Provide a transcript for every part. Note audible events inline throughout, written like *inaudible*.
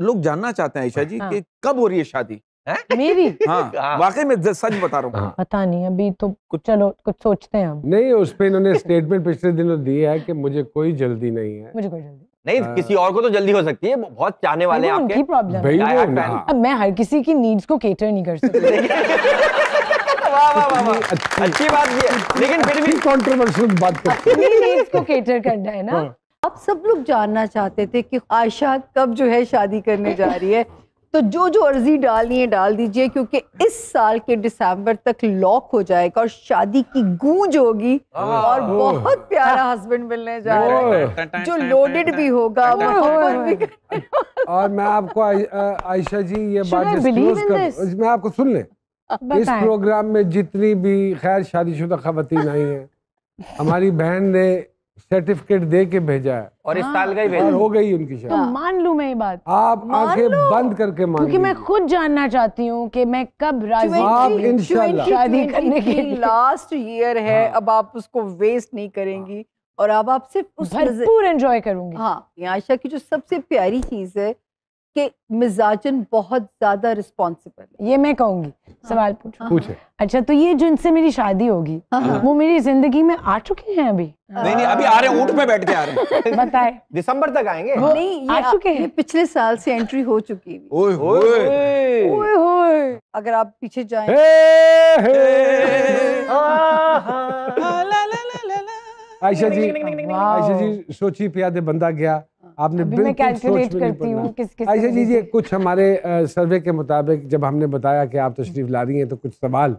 लोग जानना चाहते हैं ईशा जी हाँ। कि कब हो रही है शादी मेरी *laughs* हाँ *laughs* हाँ। वाकई में सच बता रहा हूँ हाँ। पता नहीं अभी तो कुछ चलो कुछ सोचते हैं हम नहीं उस पर इन्होंने स्टेटमेंट *laughs* पिछले दिनों दी है कि मुझे कोई जल्दी नहीं है मुझे कोई जल्दी नहीं आ, हाँ। किसी और को तो जल्दी हो सकती है बहुत चाहने वाले हैं आपके प्रॉब्लम अब मैं हर किसी की नीड्स को केटर नहीं कर सकती अच्छी बात ये लेकिन फिर भी कंट्रोवर्शियल बात करते नीड्स को केटर करना है ना हाँ। आप सब लोग जानना चाहते थे कि आयशा कब जो है शादी करने जा रही है तो जो जो अर्जी डालनी है डाल दीजिए क्योंकि इस साल के दिसंबर तक लॉक हो जाएगा और शादी की गूंज होगी और बहुत प्यारा हस्बैंड मिलने जा रहा है जो लोडेड भी होगा वो भी और मैं आपको आयशा जी ये बात मैं आपको सुन ले इस प्रोग्राम में जितनी भी खैर शादीशुदा खातन आई है हमारी बहन ने सर्टिफिकेट दे के भेजा है और इस हाँ। साल का ही भेजा हो गई उनकी तो शादी तो मान लू मैं ये बात आप आंखें बंद करके मान क्योंकि मैं खुद जानना चाहती हूँ कि मैं कब राजी शादी करने की लास्ट *laughs* ईयर है हाँ। अब आप उसको वेस्ट नहीं करेंगी और अब आप सिर्फ भरपूर एंजॉय करूंगी हाँ आशा की जो सबसे प्यारी चीज है कि मिजाजन बहुत ज्यादा रिस्पॉन्सिबल ये मैं कहूंगी हाँ। सवाल पूछो हाँ। पूछे अच्छा तो ये जिनसे मेरी शादी होगी हाँ, हाँ। वो मेरी जिंदगी में आ चुके हैं अभी हाँ। नहीं नहीं अभी आ रहे ऊँट पे बैठ के आ रहे हैं *laughs* बताए दिसंबर तक आएंगे नहीं ये आ चुके हैं पिछले साल से एंट्री हो चुकी ओए ओए ओए ओए अगर आप पीछे जाएं *laughs* आयशा जी आयशा जी सोची प्यादे बंदा गया आपने कैलकुलेट करती हूँ किस किस अच्छा जी जी कुछ हमारे सर्वे के मुताबिक जब हमने बताया कि आप तशरीफ ला रही हैं तो कुछ सवाल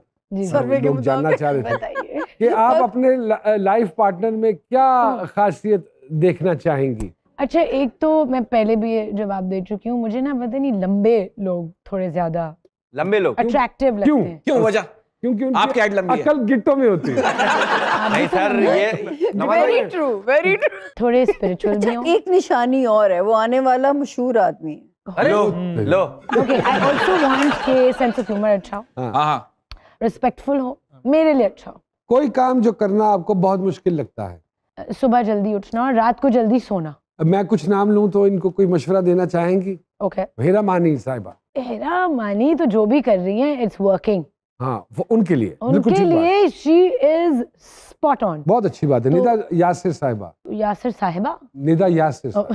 सर्वे के जानना चाह रहे थे कि आप अपने लाइफ पार्टनर में क्या हाँ। खासियत देखना चाहेंगी अच्छा एक तो मैं पहले भी जवाब दे चुकी हूँ मुझे ना पता नहीं लंबे लोग थोड़े ज्यादा लंबे लोग अट्रैक्टिव लगते हैं क्यों वजह क्योंकि आपकी हाइट लंबी अकल गिट्टों में होती है *laughs* हाँ, नहीं सर ये वेरी ट्रू वेरी ट्रू थोड़े स्पिरिचुअल अच्छा, भी हूं एक निशानी और है वो आने वाला मशहूर आदमी अरे लो लो ओके आई आल्सो वांट के सेंस ऑफ ह्यूमर अच्छा हो हां रिस्पेक्टफुल हाँ, हाँ। हो मेरे लिए अच्छा कोई काम जो करना आपको बहुत मुश्किल लगता है सुबह जल्दी उठना और रात को जल्दी सोना मैं कुछ नाम लूं तो इनको कोई मशवरा देना चाहेंगी ओके okay. हेरा मानी साहिबा हेरा मानी तो जो भी कर रही हैं इट्स वर्किंग हाँ वो उनके लिए उनके लिए शी इज स्पॉट ऑन बहुत अच्छी बात है तो, निदा यासिर साहिबा यासिर साहिबा Nida Yasir oh.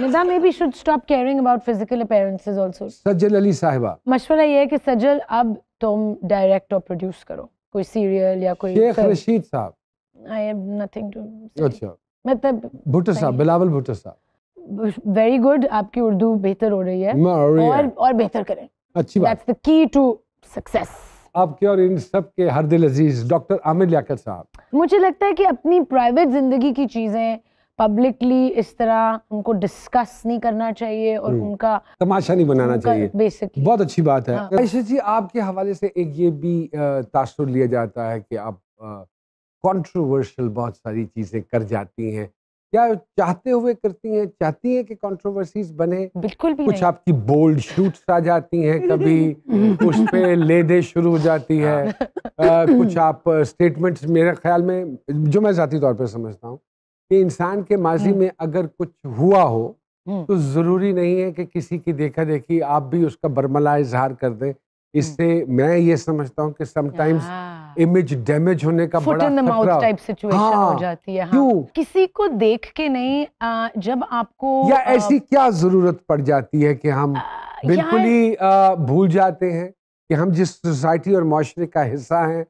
*laughs* Nida maybe should stop caring about physical appearances also Sajal Ali साहिबा मशवरा ये है कि सज्जल अब तुम डायरेक्ट और प्रोड्यूस करो कोई सीरियल या कोई शेख रशीद साहब आई हैव नथिंग टू अच्छा मतलब भुट्टो साहब बिलावल भुट्टो साहब वेरी गुड आपकी उर्दू बेहतर हो रही है और और बेहतर करें अच्छी बात that's the key to success आपके और इन सब के हर दिल अजीज डॉक्टर आमिर लियाकत साहब मुझे लगता है कि अपनी प्राइवेट जिंदगी की चीजें पब्लिकली इस तरह उनको डिस्कस नहीं करना चाहिए और hmm. उनका तमाशा नहीं बनाना चाहिए बेसिक बहुत अच्छी बात है हाँ। जी आपके हवाले से एक ये भी तासुर लिया जाता है कि आप कंट्रोवर्शियल बहुत सारी चीज़ें कर जाती हैं क्या चाहते हुए करती हैं चाहती हैं कि कंट्रोवर्सीज बने बिल्कुल भी कुछ नहीं। आपकी बोल्ड शूट्स आ जाती हैं कभी *laughs* उस पर ले दे शुरू हो जाती है आ, हाँ। कुछ आप स्टेटमेंट्स मेरे ख्याल में जो मैं जाती तौर पर समझता हूँ कि इंसान के माजी हम्म। में अगर कुछ हुआ हो हम्म। तो ज़रूरी नहीं है कि किसी की देखा देखी आप भी उसका बरमला इजहार कर दें हम्म। इससे मैं ये समझता हूँ कि समटाइम्स इमेज डैमेज होने का Foot बड़ा खतरा द माउथ टाइप सिचुएशन हो हाँ, जाती है हाँ। क्यों हाँ। किसी को देख के नहीं आ, जब आपको या आ, ऐसी क्या जरूरत पड़ जाती है कि हम बिल्कुल ही भूल जाते हैं कि हम जिस सोसाइटी और माशरे का हिस्सा हैं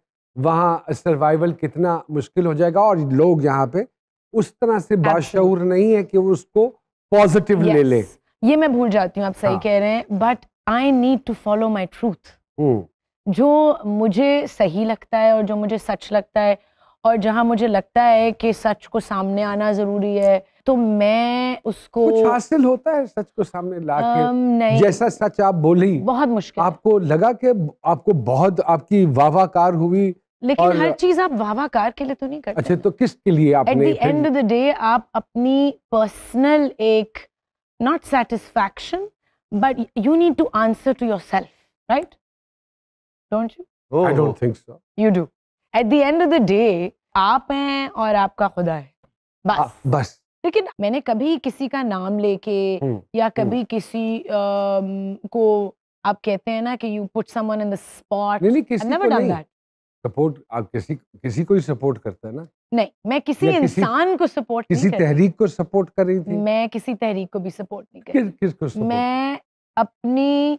वहाँ सर्वाइवल कितना मुश्किल हो जाएगा और लोग यहाँ पे उस तरह से बाशूर नहीं है कि वो उसको पॉजिटिव yes. ले लें ये मैं भूल जाती हूँ आप सही हाँ। कह रहे हैं but I need to follow my truth जो मुझे सही लगता है और जो मुझे सच लगता है और जहाँ मुझे लगता है कि सच को सामने आना जरूरी है तो मैं उसको कुछ हासिल होता है सच को सामने ला के जैसा सच आप बोली बहुत मुश्किल आपको लगा कि आपको बहुत आपकी वाहवाकार हुई लेकिन और... हर चीज आप वाहवाकार के लिए तो नहीं करते अच्छा तो किसके लिए आपने at the end of the day आप अपनी पर्सनल एक not satisfaction but you need to answer to yourself, right? Don't you? Oh, I don't think so. You do. At the end of the day, आप हैं और आपका खुदा है बस आ, बस लेकिन मैंने कभी किसी का नाम लेके या कभी किसी को आप कहते हैं ना कि you put someone in the spot I never done that support आप किसी किसी को ही सपोर्ट करता है ना नहीं मैं किसी इंसान को सपोर्ट किसी तहरीक को सपोर्ट कर रही थी मैं किसी तहरीक को भी सपोर्ट नहीं कर किस, किस मैं अपनी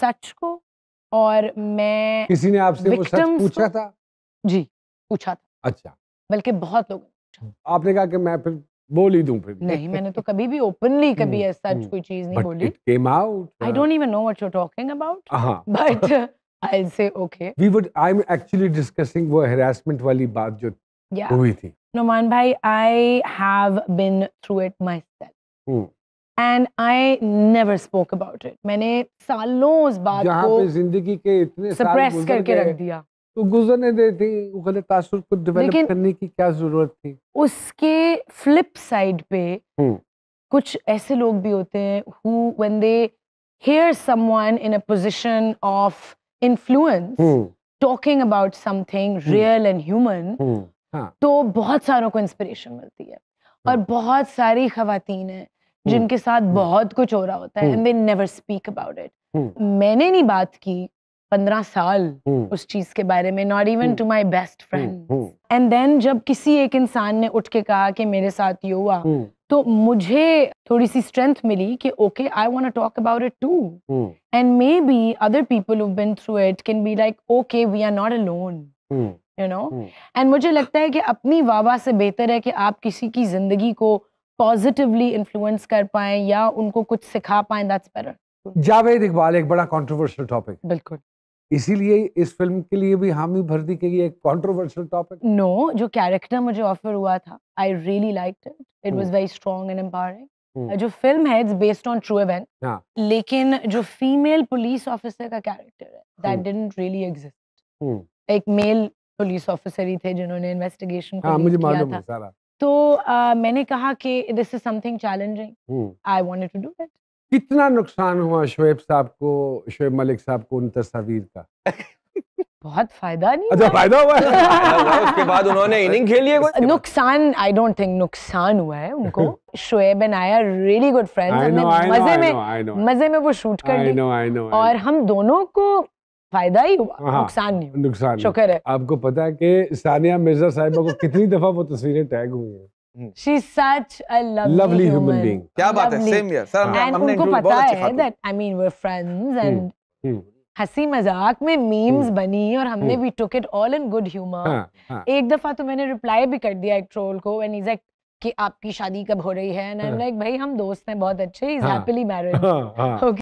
सच को और मैं किसी ने आपसे वो सच पूछा था जी पूछा था अच्छा बल्कि बहुत लोग आपने कहा कि मैं फिर बोल ही दूं फिर नहीं मैंने तो कभी भी ओपनली *laughs* कभी हम्म, सच हम्म। कोई चीज नहीं बोली came out I don't even know what you are talking about but I'll say okay. We would. I'm actually discussing वो harassment वाली बात जो yeah. हुई थी. Noman bhai, I have been through it myself. Hmm. And I never spoke about it मैंने सालों उस बात को पे जिंदगी के इतने सप्रेस करके रख दिया तो गुजरने देते वो गलत तासुर को डेवलप करने की क्या जरूरत थी उसके फ्लिप साइड पे hmm. कुछ ऐसे लोग भी होते हैं who when they hear someone in a position of influence talking about something real and human तो बहुत सारों को इंस्पिरेशन मिलती है और hmm. बहुत सारी खातन है hmm. जिनके साथ hmm. बहुत कुछ हो रहा होता है and they never speak about it मैंने नहीं बात की पंद्रह साल उस चीज के बारे में not even to my best friend and then जब किसी एक इंसान ने उठ के कहा कि मेरे साथ ये हुआ तो मुझे थोड़ी सी स्ट्रेंथ मिली कि okay I want talk about it too and maybe other people who been through it can be like okay we are not alone you know and मुझे लगता है कि अपनी वाह से बेहतर है कि आप किसी की जिंदगी को पॉजिटिवली इन्फ्लुएंस कर पाए या उनको कुछ सिखा पाए दैट्स बेटर जावेद इकबाल एक बड़ा कंट्रोवर्शियल टॉपिक बिल्कुल इसीलिए इस फिल्म के लिए भी हामी भर दी गई एक कंट्रोवर्शियल टॉपिक नो जो कैरेक्टर मुझे ऑफर हुआ था I really liked it it was very strong and empowering जो फिल्म है it's based on true event लेकिन जो फीमेल पुलिस ऑफिसर का कैरेक्टर है दैट डिडंट रियली एग्जिस्ट एक मेल पुलिस ऑफिसर ही थे जिन्होंने इन्वेस्टिगेशन को हाँ, मुझे मालूम है सारा तो uh, मैंने कहा कि this is something challenging I wanted to do it कितना नुकसान हुआ शोएब साहब को शोएब मलिक साहब को उन तस्वीर का बहुत फायदा नहीं अच्छा फायदा हुआ *laughs* है उसके बाद उन्होंने इनिंग खेली है नुकसान आई डोंट थिंक नुकसान हुआ है उनको Shoaib and I are really good friends हमने मजे में मजे में वो शूट कर ली और हम दोनों को फायदा ही हुआ हाँ, नुकसान नहीं नुकसान शुक्र है आपको पता है कि सानिया मिर्जा साहिबा को कितनी दफा वो तस्वीरें टैग हुई हैं हम्म। She's such a lovely, lovely human, human being. क्या बात है? Same here. Sir, हमने उनको पता है that I mean we're friends hmm, and हम्म। हंसी मजाक में मीम्स बनी और हमने we took it all in good humour एक दफा तो मैंने रिप्लाई भी कर दिया एक ट्रोल को एंड इज लाइक कि आपकी शादी कब हो रही है एंड आई एम लाइक भाई हम दोस्त हैं बहुत अच्छे इज हैप्पीली मैरिड ओके